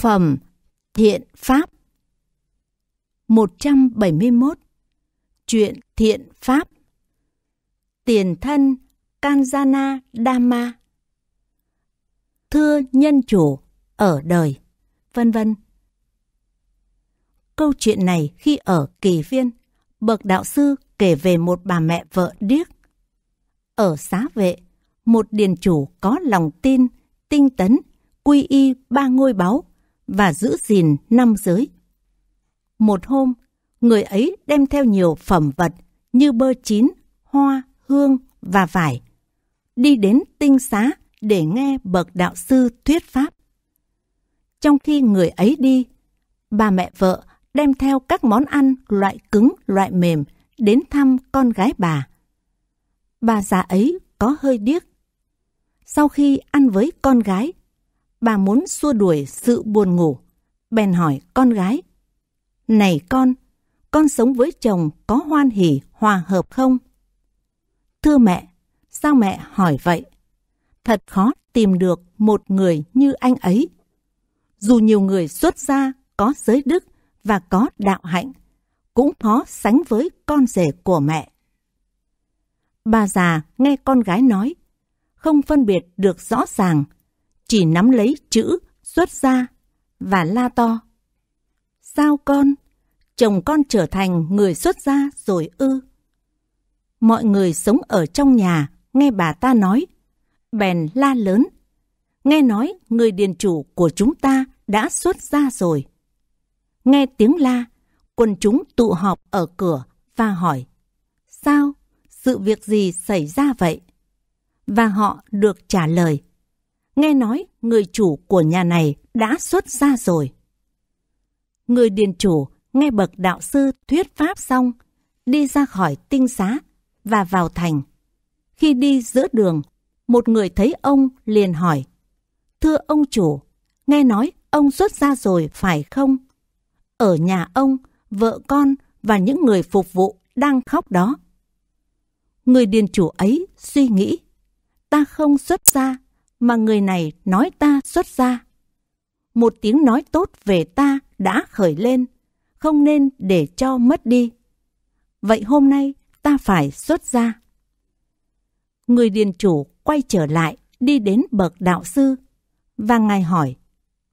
Phẩm Thiện Pháp 171 Chuyện Thiện Pháp Tiền thân Kanjana dama Thưa nhân chủ ở đời vân vân Câu chuyện này khi ở kỳ viên bậc đạo sư kể về một bà mẹ vợ điếc ở xá vệ một điền chủ có lòng tin tinh tấn quy y ba ngôi báu và giữ gìn năm giới. Một hôm, người ấy đem theo nhiều phẩm vật như bơ chín, hoa, hương và vải, đi đến tinh xá để nghe bậc đạo sư thuyết pháp. Trong khi người ấy đi, bà mẹ vợ đem theo các món ăn loại cứng, loại mềm đến thăm con gái bà. Bà già ấy có hơi điếc. Sau khi ăn với con gái, Bà muốn xua đuổi sự buồn ngủ. Bèn hỏi con gái. Này con, con sống với chồng có hoan hỉ hòa hợp không? Thưa mẹ, sao mẹ hỏi vậy? Thật khó tìm được một người như anh ấy. Dù nhiều người xuất gia có giới đức và có đạo hạnh, cũng khó sánh với con rể của mẹ. Bà già nghe con gái nói, không phân biệt được rõ ràng chỉ nắm lấy chữ xuất ra và la to. Sao con? Chồng con trở thành người xuất gia rồi ư? Mọi người sống ở trong nhà nghe bà ta nói, bèn la lớn. Nghe nói người điền chủ của chúng ta đã xuất gia rồi. Nghe tiếng la, quần chúng tụ họp ở cửa và hỏi, sao? Sự việc gì xảy ra vậy? Và họ được trả lời, Nghe nói người chủ của nhà này đã xuất ra rồi. Người điền chủ nghe bậc đạo sư thuyết pháp xong, đi ra khỏi tinh xá và vào thành. Khi đi giữa đường, một người thấy ông liền hỏi. Thưa ông chủ, nghe nói ông xuất ra rồi phải không? Ở nhà ông, vợ con và những người phục vụ đang khóc đó. Người điền chủ ấy suy nghĩ, ta không xuất ra mà người này nói ta xuất ra. Một tiếng nói tốt về ta đã khởi lên, không nên để cho mất đi. Vậy hôm nay ta phải xuất ra. Người điền chủ quay trở lại đi đến bậc đạo sư và ngài hỏi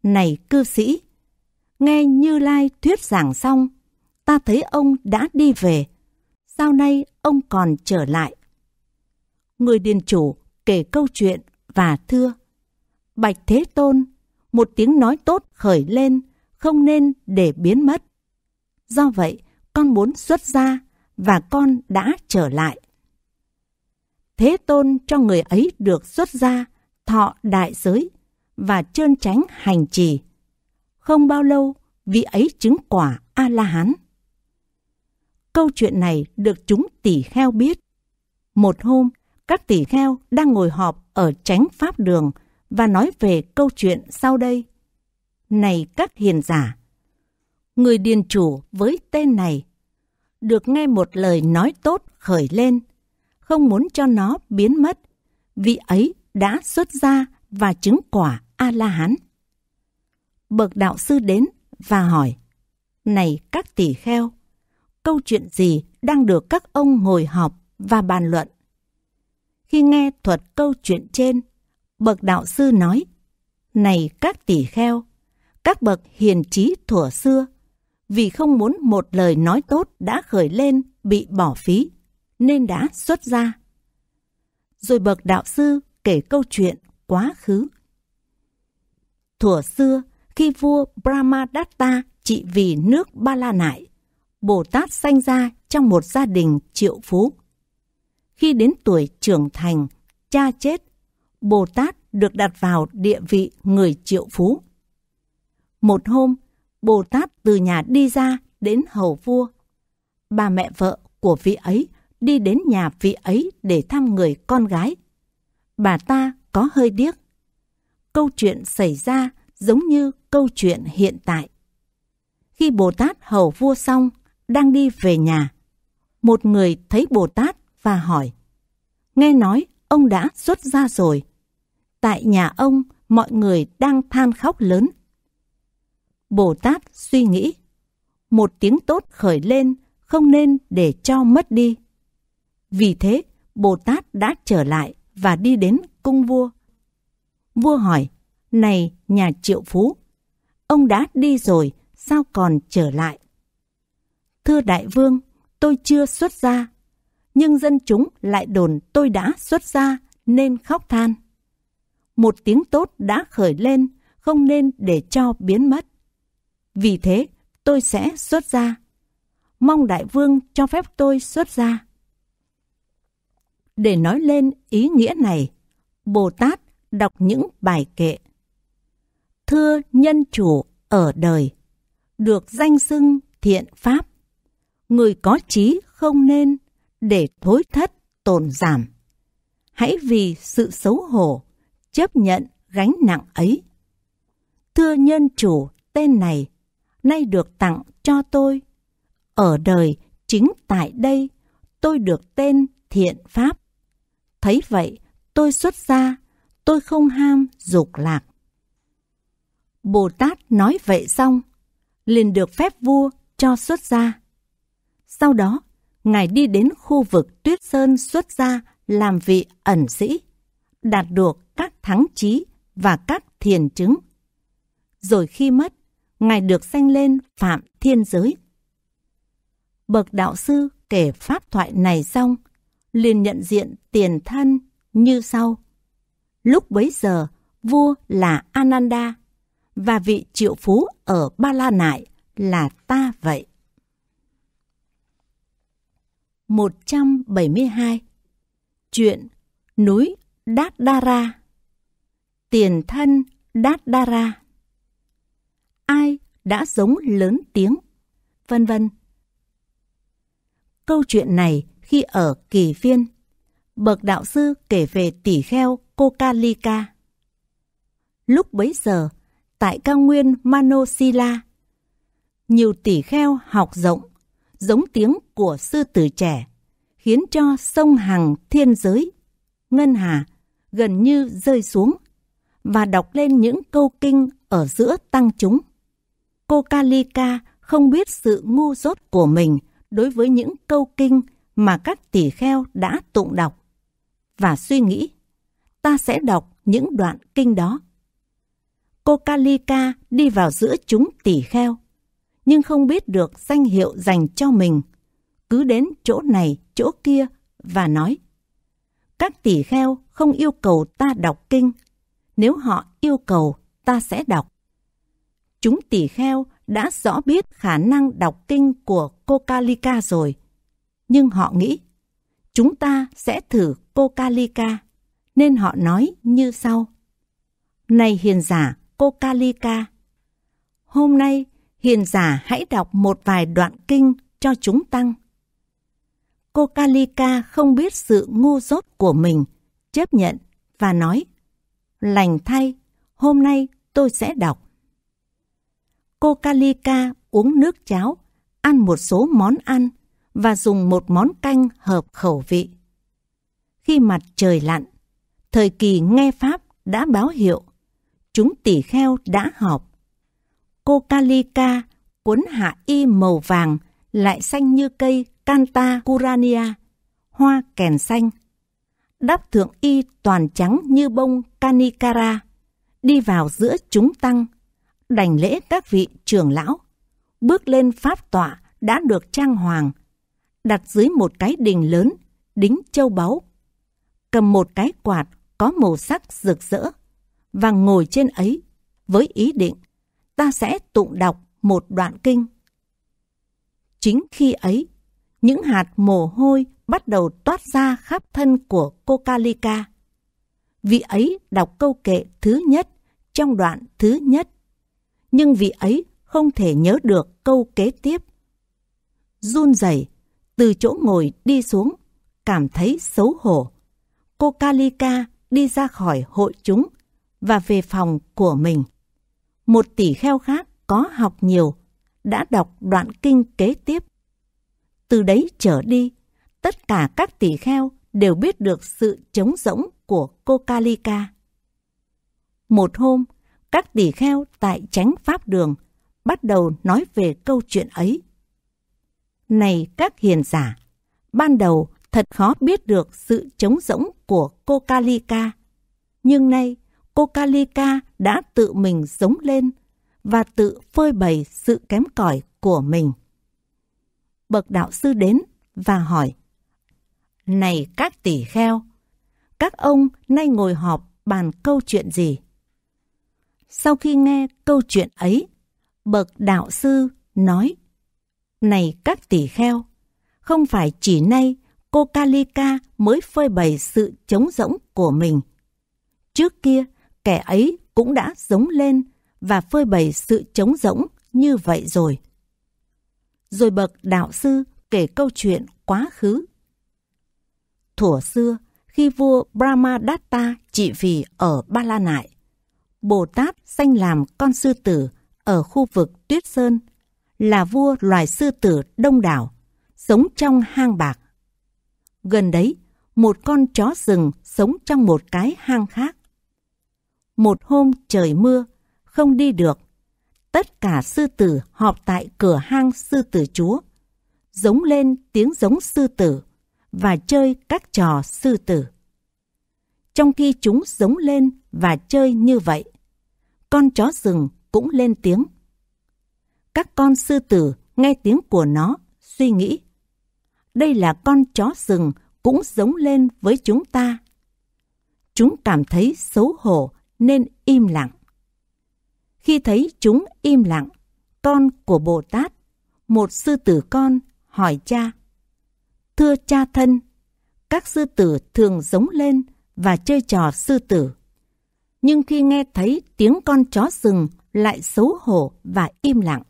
Này cư sĩ, nghe Như Lai thuyết giảng xong, ta thấy ông đã đi về. Sao nay ông còn trở lại? Người điền chủ kể câu chuyện và thưa Bạch Thế Tôn, một tiếng nói tốt khởi lên, không nên để biến mất. Do vậy, con muốn xuất gia và con đã trở lại. Thế Tôn cho người ấy được xuất gia, thọ đại giới và trơn tránh hành trì. Không bao lâu, vị ấy chứng quả A-la-hán. Câu chuyện này được chúng tỷ kheo biết. Một hôm, các tỷ kheo đang ngồi họp ở tránh pháp đường và nói về câu chuyện sau đây. Này các hiền giả! Người điền chủ với tên này được nghe một lời nói tốt khởi lên, không muốn cho nó biến mất, vị ấy đã xuất gia và chứng quả A-la-hán. Bậc đạo sư đến và hỏi, Này các tỷ kheo, câu chuyện gì đang được các ông ngồi họp và bàn luận? khi nghe thuật câu chuyện trên, bậc đạo sư nói, Này các tỷ kheo, các bậc hiền trí thuở xưa, vì không muốn một lời nói tốt đã khởi lên bị bỏ phí, nên đã xuất ra. Rồi bậc đạo sư kể câu chuyện quá khứ. Thuở xưa, khi vua Brahmadatta trị vì nước Ba La Nại, Bồ Tát sanh ra trong một gia đình triệu phú khi đến tuổi trưởng thành, cha chết, Bồ Tát được đặt vào địa vị người triệu phú. Một hôm, Bồ Tát từ nhà đi ra đến hầu vua. Bà mẹ vợ của vị ấy đi đến nhà vị ấy để thăm người con gái. Bà ta có hơi điếc. Câu chuyện xảy ra giống như câu chuyện hiện tại. Khi Bồ Tát hầu vua xong, đang đi về nhà, một người thấy Bồ Tát và hỏi. Nghe nói ông đã xuất ra rồi. Tại nhà ông, mọi người đang than khóc lớn. Bồ Tát suy nghĩ. Một tiếng tốt khởi lên, không nên để cho mất đi. Vì thế, Bồ Tát đã trở lại và đi đến cung vua. Vua hỏi, này nhà triệu phú, ông đã đi rồi, sao còn trở lại? Thưa đại vương, tôi chưa xuất ra, nhưng dân chúng lại đồn tôi đã xuất gia nên khóc than. Một tiếng tốt đã khởi lên, không nên để cho biến mất. Vì thế, tôi sẽ xuất gia. Mong đại vương cho phép tôi xuất gia. Để nói lên ý nghĩa này, Bồ Tát đọc những bài kệ. Thưa nhân chủ ở đời, được danh xưng thiện pháp. Người có trí không nên để thối thất, tồn giảm. Hãy vì sự xấu hổ, chấp nhận gánh nặng ấy. Thưa nhân chủ tên này, nay được tặng cho tôi. Ở đời, chính tại đây, tôi được tên thiện pháp. Thấy vậy, tôi xuất gia, tôi không ham dục lạc. Bồ Tát nói vậy xong, liền được phép vua cho xuất gia. Sau đó, Ngài đi đến khu vực Tuyết Sơn xuất gia làm vị ẩn sĩ, đạt được các thắng trí và các thiền chứng. Rồi khi mất, Ngài được sanh lên Phạm Thiên Giới. Bậc đạo sư kể pháp thoại này xong, liền nhận diện tiền thân như sau. Lúc bấy giờ, vua là Ananda và vị triệu phú ở Ba La Nại là ta vậy. 172 Chuyện Núi Đát Đa Ra Tiền thân Đát Đa Ra Ai đã giống lớn tiếng? Vân vân Câu chuyện này khi ở kỳ phiên Bậc đạo sư kể về tỷ kheo Kokalika Lúc bấy giờ, tại cao nguyên Manosila Nhiều tỷ kheo học rộng giống tiếng của sư tử trẻ, khiến cho sông Hằng thiên giới, Ngân Hà gần như rơi xuống và đọc lên những câu kinh ở giữa tăng chúng. Cô Kalika không biết sự ngu dốt của mình đối với những câu kinh mà các tỷ kheo đã tụng đọc và suy nghĩ ta sẽ đọc những đoạn kinh đó. Cô Kalika đi vào giữa chúng tỷ kheo nhưng không biết được danh hiệu dành cho mình. Cứ đến chỗ này, chỗ kia và nói. Các tỷ kheo không yêu cầu ta đọc kinh. Nếu họ yêu cầu, ta sẽ đọc. Chúng tỷ kheo đã rõ biết khả năng đọc kinh của cô Kalika rồi. Nhưng họ nghĩ, chúng ta sẽ thử cô Kalika. Nên họ nói như sau. Này hiền giả, cô Kalika, hôm nay hiền giả hãy đọc một vài đoạn kinh cho chúng tăng. Cô Kalika không biết sự ngu dốt của mình, chấp nhận và nói, lành thay, hôm nay tôi sẽ đọc. Cô Kalika uống nước cháo, ăn một số món ăn và dùng một món canh hợp khẩu vị. Khi mặt trời lặn, thời kỳ nghe Pháp đã báo hiệu, chúng tỷ kheo đã họp Cocalica, cuốn hạ y màu vàng, lại xanh như cây Canta Curania, hoa kèn xanh. Đắp thượng y toàn trắng như bông Canicara, đi vào giữa chúng tăng, đành lễ các vị trưởng lão, bước lên pháp tọa đã được trang hoàng, đặt dưới một cái đình lớn, đính châu báu, cầm một cái quạt có màu sắc rực rỡ và ngồi trên ấy với ý định ta sẽ tụng đọc một đoạn kinh. Chính khi ấy, những hạt mồ hôi bắt đầu toát ra khắp thân của cô Kalika. Vị ấy đọc câu kệ thứ nhất trong đoạn thứ nhất, nhưng vị ấy không thể nhớ được câu kế tiếp. Run rẩy từ chỗ ngồi đi xuống, cảm thấy xấu hổ. Cô Kalika đi ra khỏi hội chúng và về phòng của mình một tỷ kheo khác có học nhiều, đã đọc đoạn kinh kế tiếp. Từ đấy trở đi, tất cả các tỷ kheo đều biết được sự trống rỗng của cô Kalika. Một hôm, các tỷ kheo tại chánh pháp đường bắt đầu nói về câu chuyện ấy. Này các hiền giả, ban đầu thật khó biết được sự trống rỗng của cô Kalika, nhưng nay cô Kalika đã tự mình giống lên và tự phơi bày sự kém cỏi của mình. Bậc đạo sư đến và hỏi Này các tỷ kheo, các ông nay ngồi họp bàn câu chuyện gì? Sau khi nghe câu chuyện ấy, bậc đạo sư nói Này các tỷ kheo, không phải chỉ nay cô Kalika mới phơi bày sự trống rỗng của mình. Trước kia, kẻ ấy cũng đã giống lên và phơi bày sự trống rỗng như vậy rồi. Rồi bậc đạo sư kể câu chuyện quá khứ. Thủa xưa, khi vua Brahma Datta trị vì ở Ba La Nại, Bồ Tát sanh làm con sư tử ở khu vực Tuyết Sơn, là vua loài sư tử đông đảo, sống trong hang bạc. Gần đấy, một con chó rừng sống trong một cái hang khác. Một hôm trời mưa, không đi được. Tất cả sư tử họp tại cửa hang sư tử chúa. Giống lên tiếng giống sư tử và chơi các trò sư tử. Trong khi chúng giống lên và chơi như vậy, con chó rừng cũng lên tiếng. Các con sư tử nghe tiếng của nó, suy nghĩ. Đây là con chó rừng cũng giống lên với chúng ta. Chúng cảm thấy xấu hổ nên im lặng. Khi thấy chúng im lặng, con của Bồ Tát, một sư tử con hỏi cha. Thưa cha thân, các sư tử thường giống lên và chơi trò sư tử. Nhưng khi nghe thấy tiếng con chó rừng lại xấu hổ và im lặng.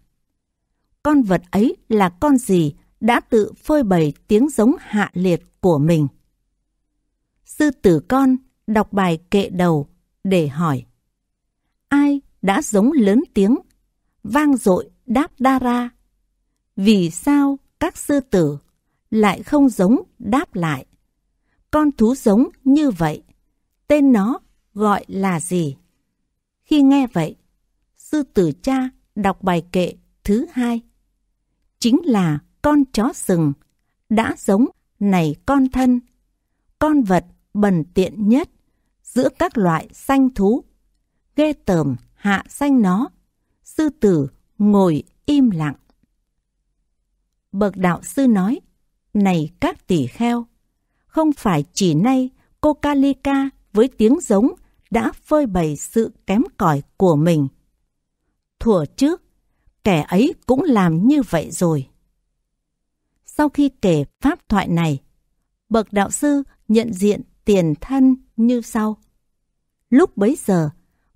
Con vật ấy là con gì đã tự phơi bày tiếng giống hạ liệt của mình. Sư tử con đọc bài kệ đầu để hỏi ai đã giống lớn tiếng vang dội đáp đa ra vì sao các sư tử lại không giống đáp lại con thú giống như vậy tên nó gọi là gì khi nghe vậy sư tử cha đọc bài kệ thứ hai chính là con chó sừng đã giống này con thân con vật bần tiện nhất giữa các loại sanh thú. Ghê tởm hạ sanh nó, sư tử ngồi im lặng. Bậc đạo sư nói, này các tỷ kheo, không phải chỉ nay cô Kalika với tiếng giống đã phơi bày sự kém cỏi của mình. Thủa trước, kẻ ấy cũng làm như vậy rồi. Sau khi kể pháp thoại này, bậc đạo sư nhận diện tiền thân như sau. Lúc bấy giờ,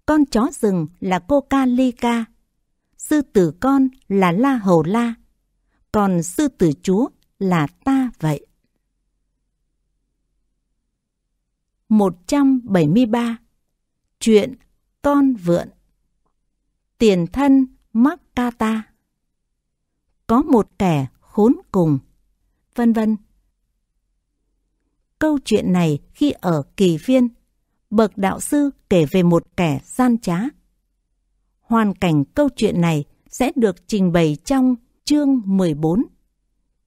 con chó rừng là cô ca ly ca, sư tử con là la hầu la, còn sư tử chúa là ta vậy. 173 Chuyện con vượn Tiền thân mắc ca ta Có một kẻ khốn cùng Vân vân Câu chuyện này khi ở kỳ viên bậc đạo sư kể về một kẻ gian trá. Hoàn cảnh câu chuyện này sẽ được trình bày trong chương 14.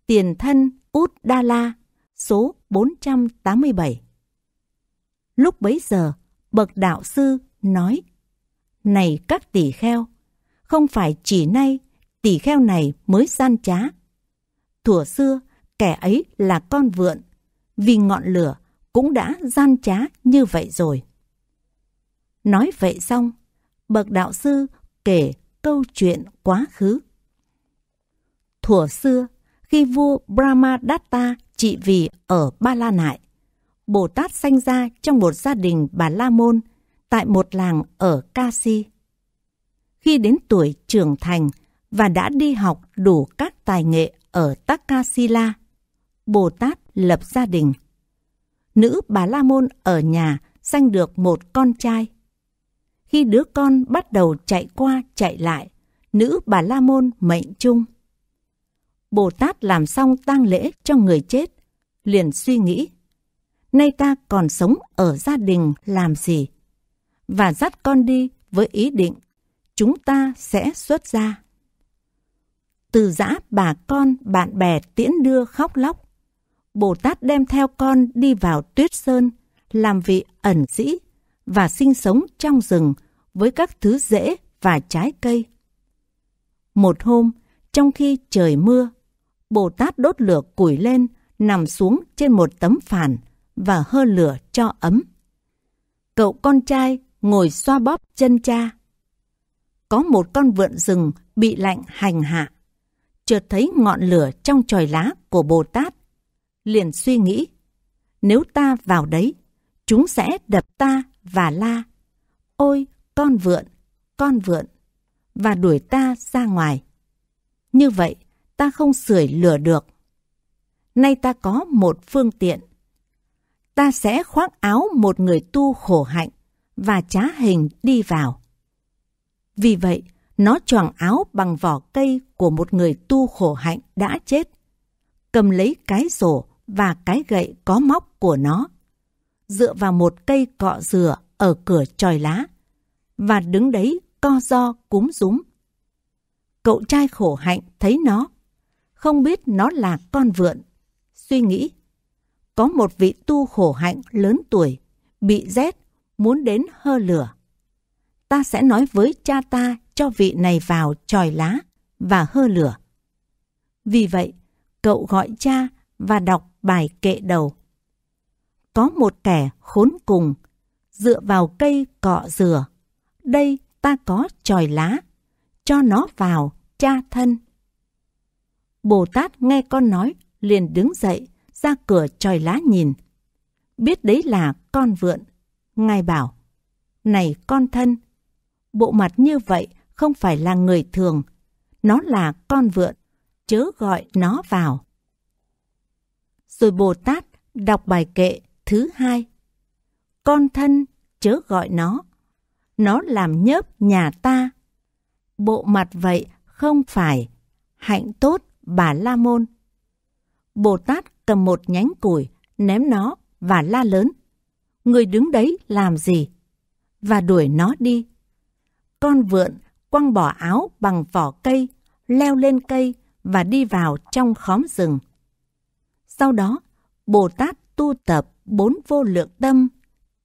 Tiền thân Út Đa La, số 487. Lúc bấy giờ, bậc đạo sư nói, Này các tỷ kheo, không phải chỉ nay tỷ kheo này mới gian trá. Thủa xưa, kẻ ấy là con vượn, vì ngọn lửa cũng đã gian trá như vậy rồi. Nói vậy xong, bậc đạo sư kể câu chuyện quá khứ. Thủa xưa, khi vua Brahmadatta trị vì ở Ba La Nại, Bồ Tát sanh ra trong một gia đình Bà La Môn tại một làng ở Kasi. Khi đến tuổi trưởng thành và đã đi học đủ các tài nghệ ở Takasila, Bồ Tát lập gia đình nữ bà La Môn ở nhà sanh được một con trai. Khi đứa con bắt đầu chạy qua chạy lại, nữ bà La Môn mệnh chung. Bồ Tát làm xong tang lễ cho người chết, liền suy nghĩ, nay ta còn sống ở gia đình làm gì? Và dắt con đi với ý định, chúng ta sẽ xuất gia. Từ giã bà con, bạn bè tiễn đưa khóc lóc, Bồ Tát đem theo con đi vào tuyết sơn, làm vị ẩn sĩ và sinh sống trong rừng với các thứ rễ và trái cây. Một hôm, trong khi trời mưa, Bồ Tát đốt lửa củi lên, nằm xuống trên một tấm phản và hơ lửa cho ấm. Cậu con trai ngồi xoa bóp chân cha. Có một con vượn rừng bị lạnh hành hạ. Chợt thấy ngọn lửa trong tròi lá của Bồ Tát liền suy nghĩ. Nếu ta vào đấy, chúng sẽ đập ta và la. Ôi, con vượn, con vượn, và đuổi ta ra ngoài. Như vậy, ta không sưởi lửa được. Nay ta có một phương tiện. Ta sẽ khoác áo một người tu khổ hạnh và trá hình đi vào. Vì vậy, nó choàng áo bằng vỏ cây của một người tu khổ hạnh đã chết. Cầm lấy cái rổ và cái gậy có móc của nó, dựa vào một cây cọ dừa ở cửa tròi lá và đứng đấy co do cúm rúm. Cậu trai khổ hạnh thấy nó, không biết nó là con vượn. Suy nghĩ, có một vị tu khổ hạnh lớn tuổi, bị rét, muốn đến hơ lửa. Ta sẽ nói với cha ta cho vị này vào tròi lá và hơ lửa. Vì vậy, cậu gọi cha và đọc bài kệ đầu. Có một kẻ khốn cùng, dựa vào cây cọ dừa. Đây ta có tròi lá, cho nó vào cha thân. Bồ Tát nghe con nói, liền đứng dậy, ra cửa tròi lá nhìn. Biết đấy là con vượn. Ngài bảo, này con thân, bộ mặt như vậy không phải là người thường, nó là con vượn, chớ gọi nó vào rồi Bồ Tát đọc bài kệ thứ hai. Con thân chớ gọi nó, nó làm nhớp nhà ta. Bộ mặt vậy không phải, hạnh tốt bà La Môn. Bồ Tát cầm một nhánh củi, ném nó và la lớn. Người đứng đấy làm gì? Và đuổi nó đi. Con vượn quăng bỏ áo bằng vỏ cây, leo lên cây và đi vào trong khóm rừng. Sau đó, Bồ Tát tu tập bốn vô lượng tâm,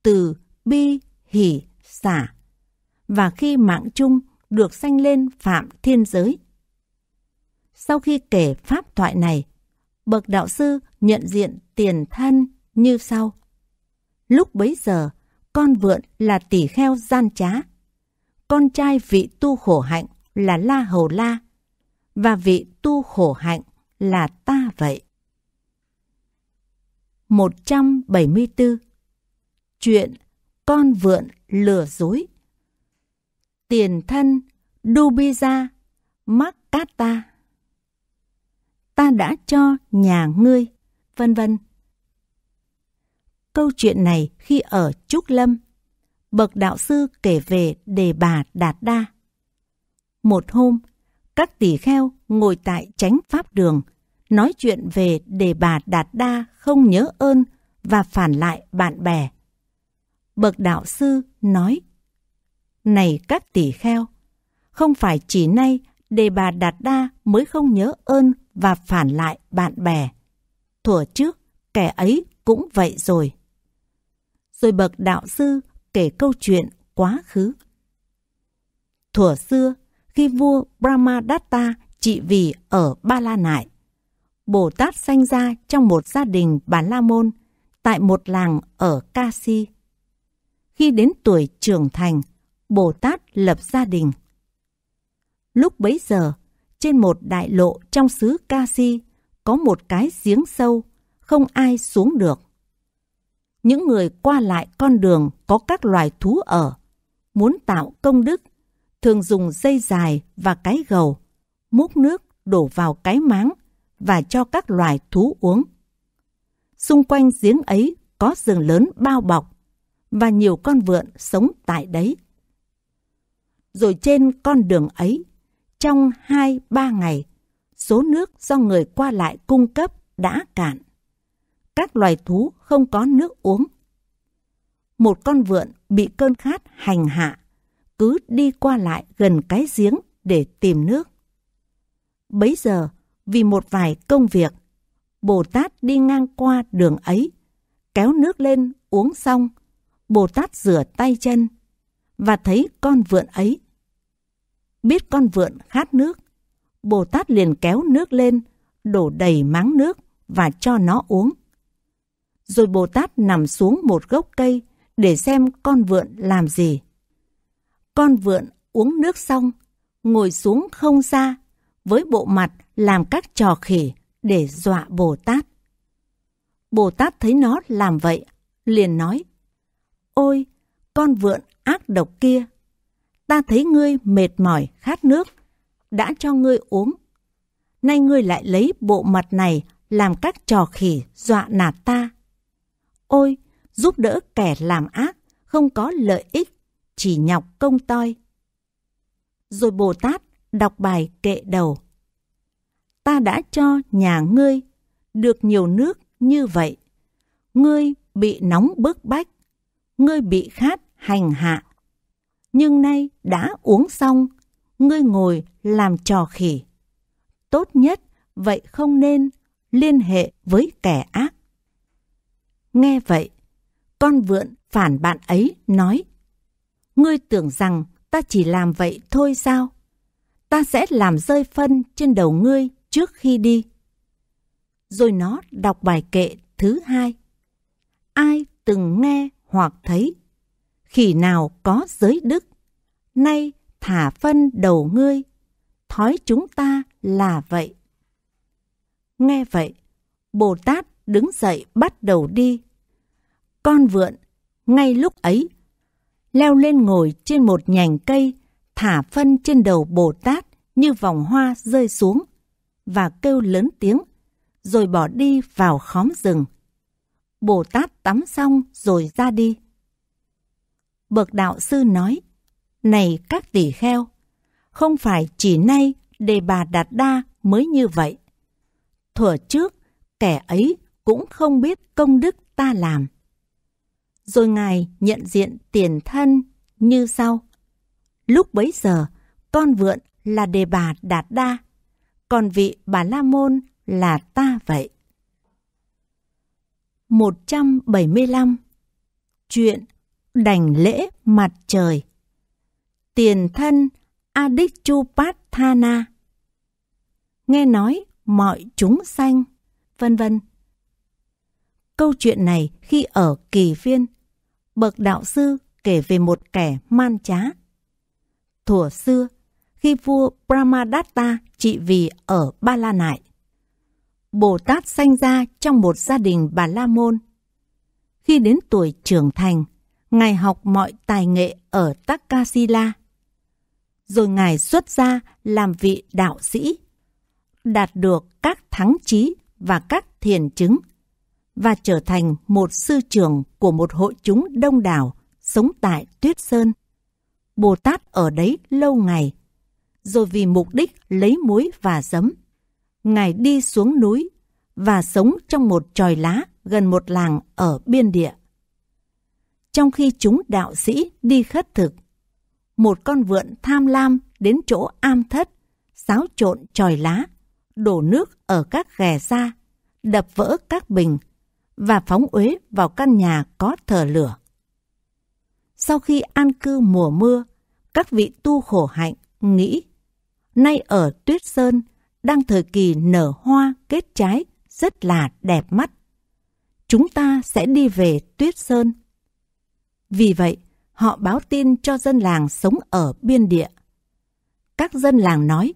từ, bi, hỷ, xả. Và khi mạng chung được sanh lên phạm thiên giới. Sau khi kể pháp thoại này, bậc đạo sư nhận diện tiền thân như sau. Lúc bấy giờ, con vượn là tỷ kheo gian trá. Con trai vị tu khổ hạnh là La Hầu La. Và vị tu khổ hạnh là ta vậy. 174 Chuyện con vượn lừa dối Tiền thân Dubiza makata Ta đã cho nhà ngươi Vân vân Câu chuyện này khi ở Trúc Lâm Bậc đạo sư kể về đề bà Đạt Đa Một hôm các tỷ kheo ngồi tại chánh pháp đường nói chuyện về đề bà Đạt Đa không nhớ ơn và phản lại bạn bè. Bậc đạo sư nói, Này các tỷ kheo, không phải chỉ nay đề bà Đạt Đa mới không nhớ ơn và phản lại bạn bè. Thủa trước, kẻ ấy cũng vậy rồi. Rồi bậc đạo sư kể câu chuyện quá khứ. Thủa xưa, khi vua Brahmadatta trị vì ở Ba La Nại, Bồ Tát sanh ra trong một gia đình Bà La Môn tại một làng ở Kasi. Khi đến tuổi trưởng thành, Bồ Tát lập gia đình. Lúc bấy giờ, trên một đại lộ trong xứ Kasi có một cái giếng sâu, không ai xuống được. Những người qua lại con đường có các loài thú ở, muốn tạo công đức, thường dùng dây dài và cái gầu, múc nước đổ vào cái máng và cho các loài thú uống. Xung quanh giếng ấy có rừng lớn bao bọc và nhiều con vượn sống tại đấy. Rồi trên con đường ấy, trong hai ba ngày, số nước do người qua lại cung cấp đã cạn. Các loài thú không có nước uống. Một con vượn bị cơn khát hành hạ, cứ đi qua lại gần cái giếng để tìm nước. Bấy giờ, vì một vài công việc. Bồ Tát đi ngang qua đường ấy, kéo nước lên uống xong, Bồ Tát rửa tay chân và thấy con vượn ấy. Biết con vượn khát nước, Bồ Tát liền kéo nước lên, đổ đầy máng nước và cho nó uống. Rồi Bồ Tát nằm xuống một gốc cây để xem con vượn làm gì. Con vượn uống nước xong, ngồi xuống không xa, với bộ mặt làm các trò khỉ để dọa Bồ Tát. Bồ Tát thấy nó làm vậy, liền nói, Ôi, con vượn ác độc kia, ta thấy ngươi mệt mỏi khát nước, đã cho ngươi uống. Nay ngươi lại lấy bộ mặt này làm các trò khỉ dọa nạt ta. Ôi, giúp đỡ kẻ làm ác, không có lợi ích, chỉ nhọc công toi. Rồi Bồ Tát đọc bài kệ đầu ta đã cho nhà ngươi được nhiều nước như vậy. Ngươi bị nóng bức bách, ngươi bị khát hành hạ. Nhưng nay đã uống xong, ngươi ngồi làm trò khỉ. Tốt nhất vậy không nên liên hệ với kẻ ác. Nghe vậy, con vượn phản bạn ấy nói Ngươi tưởng rằng ta chỉ làm vậy thôi sao? Ta sẽ làm rơi phân trên đầu ngươi trước khi đi. Rồi nó đọc bài kệ thứ hai. Ai từng nghe hoặc thấy, khi nào có giới đức, nay thả phân đầu ngươi, thói chúng ta là vậy. Nghe vậy, Bồ Tát đứng dậy bắt đầu đi. Con vượn, ngay lúc ấy, leo lên ngồi trên một nhành cây, thả phân trên đầu Bồ Tát như vòng hoa rơi xuống và kêu lớn tiếng, rồi bỏ đi vào khóm rừng. Bồ Tát tắm xong rồi ra đi. Bậc đạo sư nói, Này các tỷ kheo, không phải chỉ nay đề bà Đạt Đa mới như vậy. Thuở trước, kẻ ấy cũng không biết công đức ta làm. Rồi Ngài nhận diện tiền thân như sau. Lúc bấy giờ, con vượn là đề bà Đạt Đa còn vị bà La Môn là ta vậy. 175 Chuyện đành lễ mặt trời Tiền thân Adichupat Thana Nghe nói mọi chúng sanh, vân vân. Câu chuyện này khi ở kỳ phiên bậc đạo sư kể về một kẻ man trá. Thủa xưa, khi vua Brahmadatta trị vì ở Ba La Nại. Bồ Tát sanh ra trong một gia đình Bà La Môn. Khi đến tuổi trưởng thành, Ngài học mọi tài nghệ ở Takasila. Rồi Ngài xuất gia làm vị đạo sĩ, đạt được các thắng trí và các thiền chứng và trở thành một sư trưởng của một hội chúng đông đảo sống tại Tuyết Sơn. Bồ Tát ở đấy lâu ngày rồi vì mục đích lấy muối và giấm. Ngài đi xuống núi và sống trong một tròi lá gần một làng ở biên địa. Trong khi chúng đạo sĩ đi khất thực, một con vượn tham lam đến chỗ am thất, xáo trộn tròi lá, đổ nước ở các ghè ra, đập vỡ các bình và phóng uế vào căn nhà có thờ lửa. Sau khi an cư mùa mưa, các vị tu khổ hạnh nghĩ nay ở Tuyết Sơn đang thời kỳ nở hoa kết trái rất là đẹp mắt. Chúng ta sẽ đi về Tuyết Sơn. Vì vậy, họ báo tin cho dân làng sống ở biên địa. Các dân làng nói,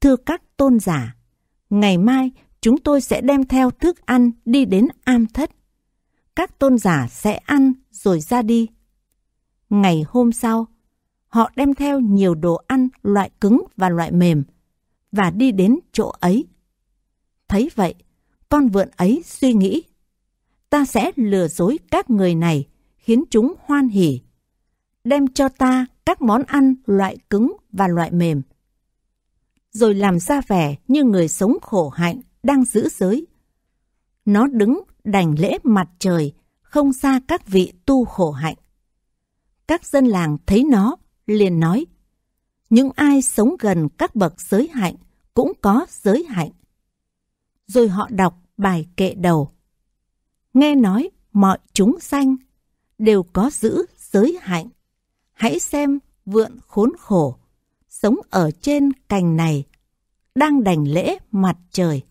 thưa các tôn giả, ngày mai chúng tôi sẽ đem theo thức ăn đi đến am thất. Các tôn giả sẽ ăn rồi ra đi. Ngày hôm sau, họ đem theo nhiều đồ ăn loại cứng và loại mềm và đi đến chỗ ấy. Thấy vậy, con vượn ấy suy nghĩ, ta sẽ lừa dối các người này, khiến chúng hoan hỉ, đem cho ta các món ăn loại cứng và loại mềm. Rồi làm ra vẻ như người sống khổ hạnh đang giữ giới. Nó đứng đành lễ mặt trời, không xa các vị tu khổ hạnh. Các dân làng thấy nó liền nói, những ai sống gần các bậc giới hạnh cũng có giới hạnh. Rồi họ đọc bài kệ đầu. Nghe nói mọi chúng sanh đều có giữ giới hạnh. Hãy xem vượn khốn khổ, sống ở trên cành này, đang đành lễ mặt trời.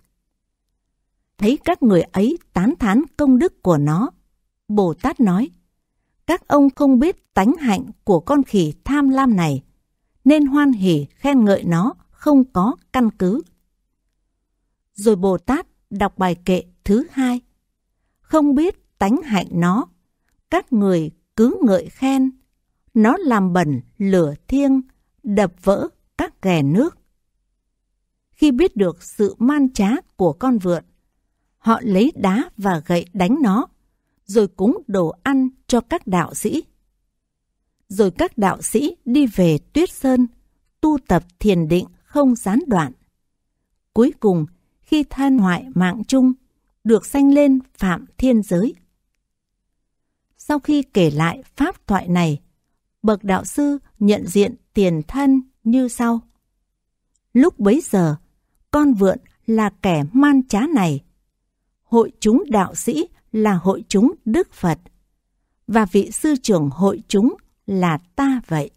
Thấy các người ấy tán thán công đức của nó, Bồ Tát nói, các ông không biết tánh hạnh của con khỉ tham lam này, nên hoan hỉ khen ngợi nó không có căn cứ. Rồi Bồ Tát đọc bài kệ thứ hai. Không biết tánh hạnh nó, các người cứ ngợi khen, nó làm bẩn lửa thiêng, đập vỡ các ghè nước. Khi biết được sự man trá của con vượn, họ lấy đá và gậy đánh nó rồi cúng đồ ăn cho các đạo sĩ. Rồi các đạo sĩ đi về Tuyết Sơn, tu tập thiền định không gián đoạn. Cuối cùng, khi than hoại mạng chung, được sanh lên phạm thiên giới. Sau khi kể lại pháp thoại này, bậc đạo sư nhận diện tiền thân như sau. Lúc bấy giờ, con vượn là kẻ man trá này. Hội chúng đạo sĩ là hội chúng Đức Phật và vị sư trưởng hội chúng là ta vậy.